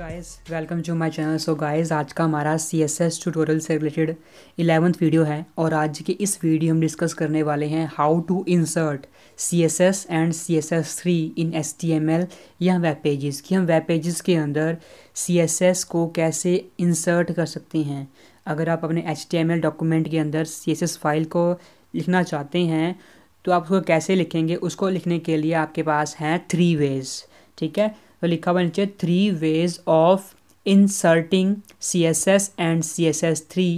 guys welcome to my channel so guys आज का हमारा सी एस एस ट्यूटोरियल से रिलेटेड इलेवंथ वीडियो है और आज के इस वीडियो हम डिस्कस करने वाले हैं how to insert C S S and C S S three in S T M L या वेब पेजेस कि हम वेब पेजेस के अंदर सी एस एस को कैसे इंसर्ट कर सकते हैं अगर आप अपने H T M L document के अंदर सी एस एस फाइल को लिखना चाहते हैं तो आप उसको कैसे लिखेंगे उसको लिखने के लिए आपके पास हैं थ्री वेज़ ठीक है तो लिखा हुआ नीचे three ways of inserting C S S and C S S three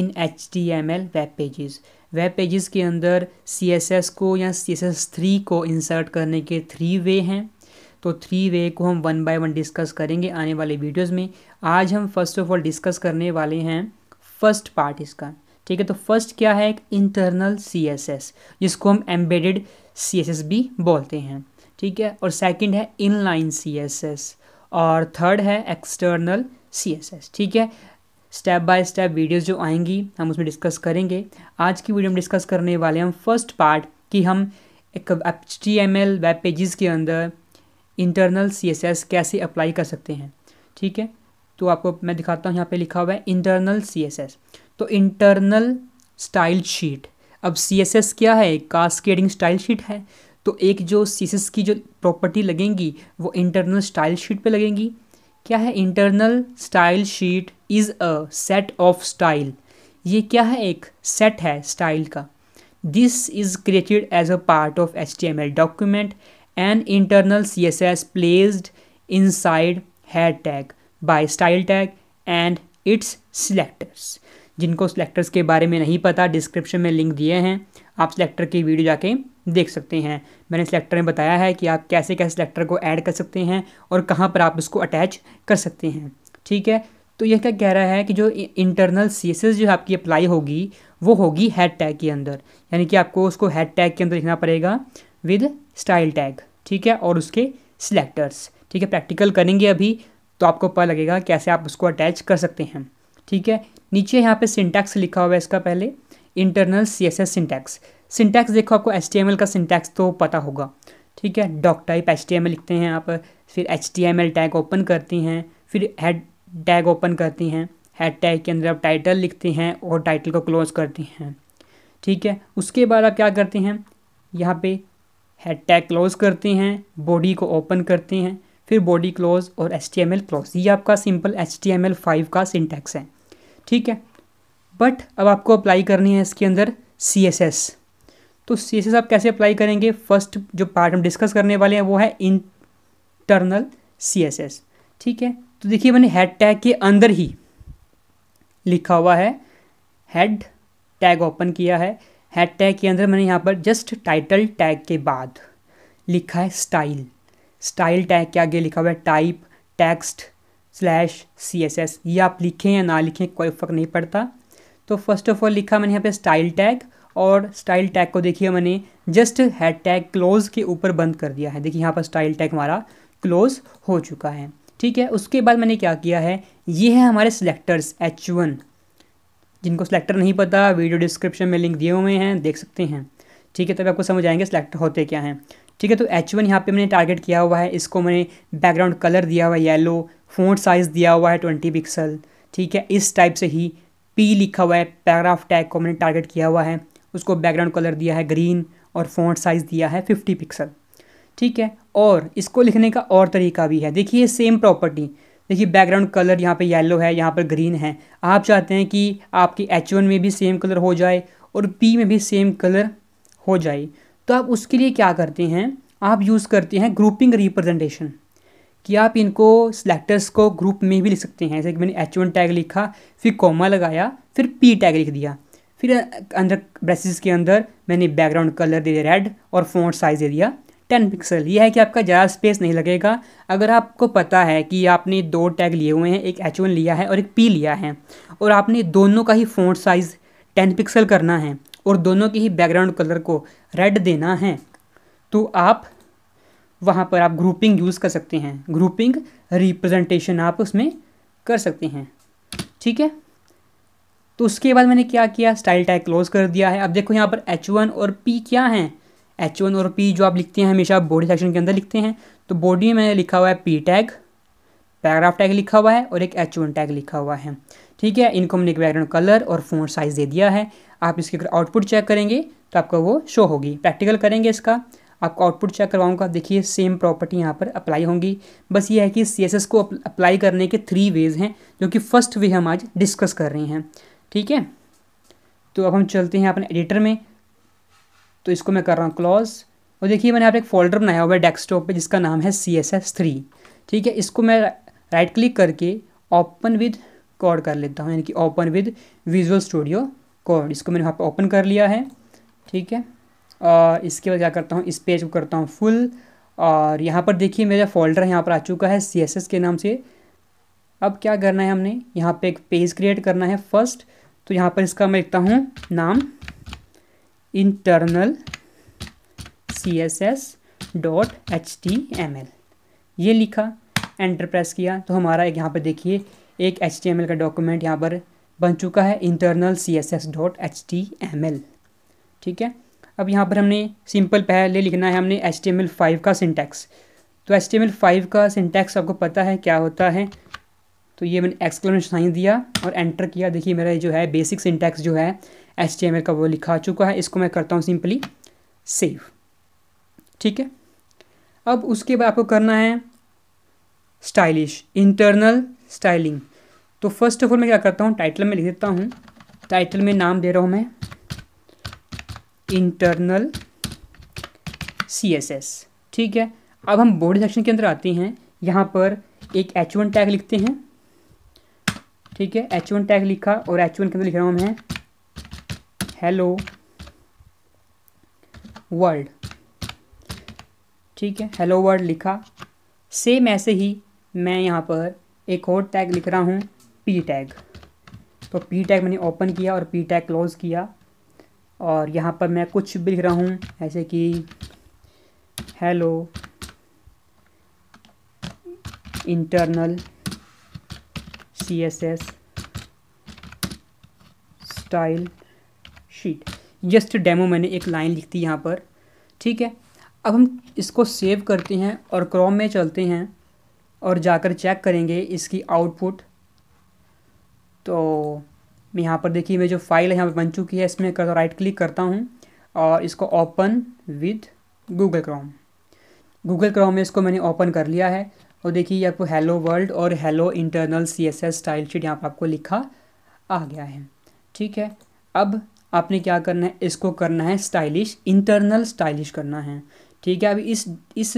in H T M L web pages web pages के अंदर सी एस एस को या सी एस एस थ्री को इंसर्ट करने के थ्री वे हैं तो three way को हम वन बाय वन डिस्कस करेंगे आने वाले वीडियोज़ में आज हम फर्स्ट ऑफ ऑल डिस्कस करने वाले हैं फर्स्ट पार्ट इसका ठीक है तो फर्स्ट क्या है एक इंटरनल सी एस एस जिसको हम एम्बेडेड सी एस एस भी बोलते हैं ठीक है और सेकंड है इनलाइन सी एस एस और थर्ड है एक्सटर्नल सी एस एस ठीक है स्टेप बाय स्टेप वीडियोस जो आएंगी हम उसमें डिस्कस करेंगे आज की वीडियो में डिस्कस करने वाले हम फर्स्ट पार्ट कि हम एक H T M L web pages के अंदर इंटरनल सी एस एस कैसे अप्लाई कर सकते हैं ठीक है तो आपको मैं दिखाता हूँ यहाँ पे लिखा हुआ है इंटरनल सी एस एस तो इंटरनल स्टाइल शीट अब सी क्या है कास्केडिंग स्टाइल शीट है तो एक जो एस की जो प्रॉपर्टी लगेंगी वो इंटरनल स्टाइल शीट पे लगेंगी क्या है internal style sheet is a set of style ये क्या है एक सेट है स्टाइल का this is created as a part of H T M L document and internal C S S placed inside head tag by style tag and its selectors जिनको selectors के बारे में नहीं पता description में link दिए हैं आप सिलेक्टर की वीडियो जाके देख सकते हैं मैंने सेलेक्टर में बताया है कि आप कैसे कैसे सिलेक्टर को ऐड कर सकते हैं और कहाँ पर आप उसको अटैच कर सकते हैं ठीक है तो यह क्या कह रहा है कि जो इंटरनल सी जो आपकी अप्लाई होगी वो होगी हैड टैग के अंदर यानी कि आपको उसको हैड टैग के अंदर लिखना पड़ेगा विद स्टाइल टैग ठीक है और उसके सिलेक्टर्स ठीक है प्रैक्टिकल करेंगे अभी तो आपको पता लगेगा कैसे आप उसको अटैच कर सकते हैं ठीक है नीचे यहाँ पे सिंटैक्स लिखा हुआ है इसका पहले internal C S S syntax syntax देखो आपको एच टी एम एल का सिंटैक्स तो पता होगा ठीक है doctype H T M L लिखते हैं आप फिर H T M L tag open करती हैं फिर हेड टैग ओपन करती हैं हेड टैग के अंदर आप टाइटल लिखती हैं और टाइटल को क्लोज करती हैं ठीक है उसके बाद आप क्या करती हैं यहाँ पे हेड टैग क्लोज करती हैं बॉडी को ओपन करती हैं फिर बॉडी क्लोज और H T M L close ये आपका simple H T M L five का सिंटैक्स है ठीक है बट अब आपको अप्लाई करनी है इसके अंदर सी एस एस तो सी एस एस आप कैसे अप्लाई करेंगे फर्स्ट जो पार्ट हम डिस्कस करने वाले हैं वो है इंटरनल सी एस एस ठीक है तो देखिए मैंने हेड टैग के अंदर ही लिखा हुआ है हेड टैग ओपन किया है हेड टैग के अंदर मैंने यहाँ पर जस्ट टाइटल टैग के बाद लिखा है स्टाइल स्टाइल टैग के आगे लिखा हुआ है type text slash C S S ये आप लिखें या ना लिखें कोई फ़र्क नहीं पड़ता तो फर्स्ट ऑफ ऑल लिखा मैंने यहाँ पे स्टाइल टैग और स्टाइल टैग को देखिए मैंने जस्ट हैड टैग क्लोज़ के ऊपर बंद कर दिया है देखिए यहाँ पर स्टाइल टैग हमारा क्लोज़ हो चुका है ठीक है उसके बाद मैंने क्या किया है ये है हमारे सिलेक्टर्स एच वन जिनको सिलेक्टर नहीं पता वीडियो डिस्क्रिप्शन में लिंक दिए हुए हैं देख सकते हैं ठीक है तब तो आपको समझ आएंगे सिलेक्टर होते क्या हैं ठीक है तो एच वन यहाँ पर मैंने टारगेट किया हुआ है इसको मैंने बैकग्राउंड कलर दिया हुआ है येलो फोन साइज़ दिया हुआ है ट्वेंटी पिक्सल ठीक है इस टाइप से ही पी लिखा हुआ है पैराग्राफ टैग को मैंने टारगेट किया हुआ है उसको बैकग्राउंड कलर दिया है ग्रीन और फोन साइज़ दिया है फिफ्टी पिक्सल ठीक है और इसको लिखने का और तरीका भी है देखिए सेम प्रॉपर्टी देखिए बैकग्राउंड कलर यहाँ पे येलो है यहाँ पर ग्रीन है आप चाहते हैं कि आपके एच वन में भी सेम कलर हो जाए और पी में भी सेम कलर हो जाए तो आप उसके लिए क्या करते हैं आप यूज़ करते हैं ग्रुपिंग रिप्रेजेंटेशन कि आप इनको सिलेक्टर्स को ग्रुप में भी लिख सकते हैं जैसे कि मैंने एच वन टैग लिखा फिर कॉमा लगाया फिर पी टैग लिख दिया फिर अंदर ब्रेसिस के अंदर मैंने बैकग्राउंड कलर दे दिया रेड और फोन साइज़ दे दिया टेन पिक्सल ये है कि आपका ज़्यादा स्पेस नहीं लगेगा अगर आपको पता है कि आपने दो टैग लिए हुए हैं एक एच वन लिया है और एक पी लिया है और आपने दोनों का ही फ़ॉन्ट साइज़ टेन पिक्सल करना है और दोनों के ही बैकग्राउंड कलर को रेड देना है तो आप वहाँ पर आप ग्रुपिंग यूज़ कर सकते हैं ग्रुपिंग रिप्रेजेंटेशन आप उसमें कर सकते हैं ठीक है तो उसके बाद मैंने क्या किया स्टाइल टैग क्लोज कर दिया है अब देखो यहाँ पर एच वन और पी क्या हैं एच वन और पी जो आप लिखते हैं हमेशा आप बॉडी सेक्शन के अंदर लिखते हैं तो बॉडी में मैंने लिखा हुआ है पी टैग पैराग्राफ टैग लिखा हुआ है और एक एच वन टैग लिखा हुआ है ठीक है इनको हमने एक बैकग्राउंड कलर और फोन साइज़ दे दिया है आप इसके अगर आउटपुट चेक करेंगे तो आपका वो शो होगी प्रैक्टिकल करेंगे इसका आपको आउटपुट चेक करवाऊँगा देखिए सेम प्रॉपर्टी यहाँ पर अप्लाई होंगी बस ये है कि सी को अप्लाई करने के थ्री वेज हैं जो कि फर्स्ट वे हम आज डिस्कस कर रहे हैं ठीक है तो अब हम चलते हैं अपने एडिटर में तो इसको मैं कर रहा हूँ क्लॉज और देखिए मैंने यहाँ पर एक फोल्डर बनाया हुआ है डेस्कटॉप पर जिसका नाम है सी एस एस थ्री ठीक है इसको मैं राइट क्लिक करके ओपन विद कॉड कर लेता हूँ यानी कि open with visual studio code इसको मैंने वहाँ पर ओपन कर लिया है ठीक है इसके बाद क्या करता हूँ इस पेज को करता हूँ फुल और यहाँ पर देखिए मेरा फोल्डर यहाँ पर आ चुका है सी के नाम से अब क्या करना है हमने यहाँ पे एक पेज क्रिएट करना है फर्स्ट तो यहाँ पर इसका मैं लिखता हूँ नाम internal C S S dot H T M L ये लिखा एंटर प्रेस किया तो हमारा एक यहाँ पर देखिए एक एच टी एम एल का डॉक्यूमेंट यहाँ पर बन चुका है internal C S S dot H T M L ठीक है अब यहाँ पर हमने सिंपल पहले लिखना है हमने H T M L five का सिंटैक्स तो H T M L five का सिंटैक्स आपको पता है क्या होता है तो ये मैंने एक्सक्लेमेशन साइन दिया और एंटर किया देखिए मेरा जो है बेसिक सिंटैक्स जो है एच टी एम एल का वो लिखा चुका है इसको मैं करता हूँ सिंपली सेव ठीक है अब उसके बाद आपको करना है स्टाइलिश इंटरनल स्टाइलिंग तो फर्स्ट ऑफ ऑल मैं क्या करता हूँ टाइटल में लिख देता हूँ टाइटल में नाम दे रहा हूँ मैं इंटरनल सी एस एस ठीक है अब हम बॉडी सेक्शन के अंदर आते हैं यहाँ पर एक एच वन टैग लिखते हैं ठीक है एच वन टैग लिखा और एच वन के अंदर लिख रहा हूँ हमें हेलो वर्ल्ड ठीक है हेलो वर्ल्ड लिखा सेम ऐसे ही मैं यहाँ पर एक और टैग लिख रहा हूँ पी टैग तो पी टैग मैंने ओपन किया और पी टैग क्लोज़ किया और यहाँ पर मैं कुछ भी लिख रहा हूँ ऐसे कि hello internal C S S style sheet just demo मैंने एक लाइन लिख दी यहाँ पर ठीक है अब हम इसको सेव करते हैं और क्रॉम में चलते हैं और जाकर चेक करेंगे इसकी आउटपुट तो यहाँ पर देखिए मेरी जो फाइल है यहाँ पर बन चुकी है इसमें कर राइट क्लिक करता हूँ और इसको open with Google Chrome Google Chrome में इसको मैंने ओपन कर लिया है और देखिए आपको हेलो वर्ल्ड और hello internal C S S style sheet यहाँ पर आपको लिखा आ गया है ठीक है अब आपने क्या करना है इसको करना है स्टाइलिश इंटरनल स्टाइलिश करना है ठीक है अभी इस इस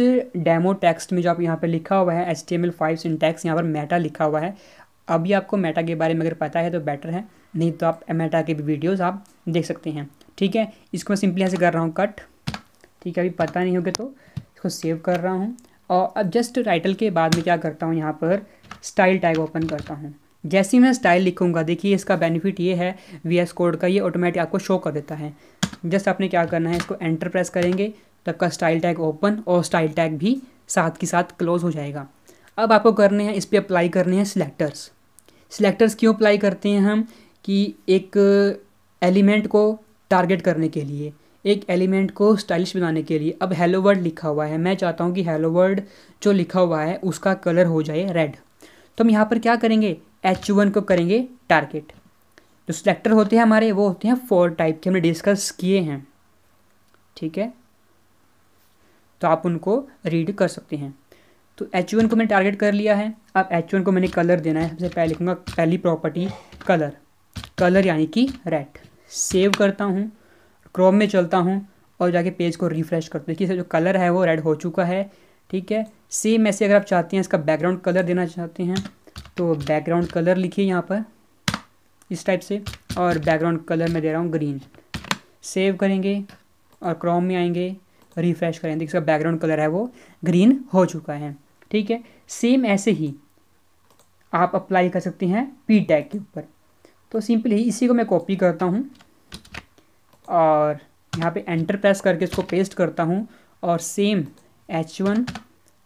डेमो टेक्स्ट में जो आप यहाँ पर लिखा हुआ है H T M L five syntax यहाँ पर मेटा लिखा हुआ है अभी आपको मेटा के बारे में अगर पता है तो बेटर है नहीं तो आप एमेटा के भी वीडियोज़ आप देख सकते हैं ठीक है इसको मैं सिंपली ऐसे कर रहा हूँ कट ठीक है अभी पता नहीं होगा तो इसको सेव कर रहा हूँ और अब जस्ट टाइटल के बाद में क्या करता हूँ यहाँ पर स्टाइल टैग ओपन करता हूँ जैसे ही मैं स्टाइल लिखूँगा देखिए इसका बेनिफिट ये है वी एस कोड का ये ऑटोमेटिक आपको शो कर देता है जस्ट आपने क्या करना है इसको एंटर प्रेस करेंगे तब का स्टाइल टैग ओपन और स्टाइल टैग भी साथ के साथ क्लोज हो जाएगा अब आपको करने हैं इस पर अप्लाई करने हैं सिलेक्टर्स सिलेक्टर्स क्यों अप्लाई करते हैं हम कि एक एलिमेंट को टारगेट करने के लिए एक एलिमेंट को स्टाइलिश बनाने के लिए अब हेलो वर्ड लिखा हुआ है मैं चाहता हूँ कि हेलो वर्ड जो लिखा हुआ है उसका कलर हो जाए रेड तो हम यहाँ पर क्या करेंगे एच वन को करेंगे टारगेट जो सिलेक्टर होते हैं हमारे वो होते हैं फोर टाइप के हमने डिस्कस किए हैं ठीक है तो आप उनको रीड कर सकते हैं तो एच वन को मैंने टारगेट कर लिया है अब एच वन को मैंने कलर देना है सबसे पहले लिखूँगा पहली प्रॉपर्टी कलर कलर यानी कि रेड सेव करता हूँ क्रोम में चलता हूँ और जाके पेज को रिफ्रेश करता हूँ देखिए जो कलर है वो रेड हो चुका है ठीक है सेम ऐसे अगर आप चाहते हैं इसका बैकग्राउंड कलर देना चाहते हैं तो बैकग्राउंड कलर लिखिए यहाँ पर इस टाइप से और बैकग्राउंड कलर मैं दे रहा हूँ ग्रीन सेव करेंगे और क्रोम में आएंगे रिफ्रेश करेंगे इसका बैकग्राउंड कलर है वो ग्रीन हो चुका है ठीक है सेम ऐसे ही आप अप्लाई कर सकते हैं पी टैग के ऊपर तो सिंपली इसी को मैं कॉपी करता हूँ और यहाँ पे एंटर प्रेस करके इसको पेस्ट करता हूँ और सेम एच वन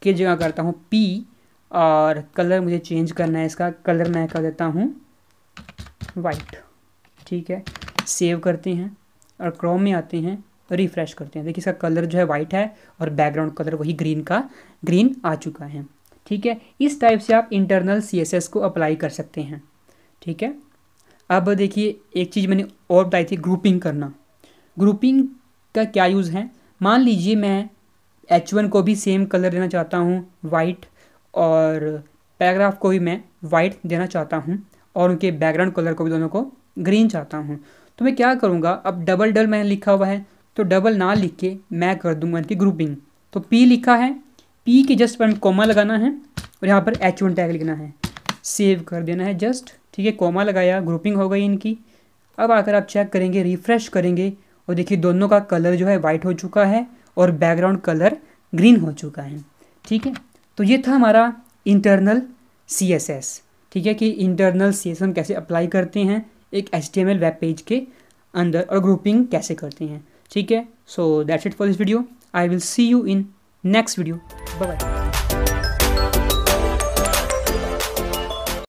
की जगह करता हूँ पी और कलर मुझे चेंज करना है इसका कलर मैं कर देता हूँ वाइट ठीक है सेव करते हैं और क्रोम में आते हैं रिफ्रेश करते हैं देखिए इसका कलर जो है वाइट है और बैकग्राउंड कलर वही ग्रीन का ग्रीन आ चुका है ठीक है इस टाइप से आप इंटरनल सी को अप्लाई कर सकते हैं ठीक है अब देखिए एक चीज़ मैंने और बताई थी ग्रुपिंग करना ग्रुपिंग का क्या यूज़ है मान लीजिए मैं एच वन को भी सेम कलर देना चाहता हूँ वाइट और पैराग्राफ को भी मैं वाइट देना चाहता हूँ और उनके बैकग्राउंड कलर को भी दोनों को ग्रीन चाहता हूँ तो मैं क्या करूँगा अब डबल डबल मैंने लिखा हुआ है तो डबल ना लिख के मैं कर दूंगा इनकी ग्रुपिंग तो पी लिखा है पी के जस्ट पर कॉमा लगाना है और यहाँ पर एच वन टैग लिखना है सेव कर देना है जस्ट ठीक है कोमा लगाया ग्रुपिंग हो गई इनकी अब आकर आप चेक करेंगे रिफ्रेश करेंगे और देखिए दोनों का कलर जो है वाइट हो चुका है और बैकग्राउंड कलर ग्रीन हो चुका है ठीक है तो ये था हमारा इंटरनल सी एस एस ठीक है कि इंटरनल सी एस हम कैसे अप्लाई करते हैं एक H M L web page के अंदर और ग्रुपिंग कैसे करते हैं ठीक है so that's it for this video I will see you in next video bye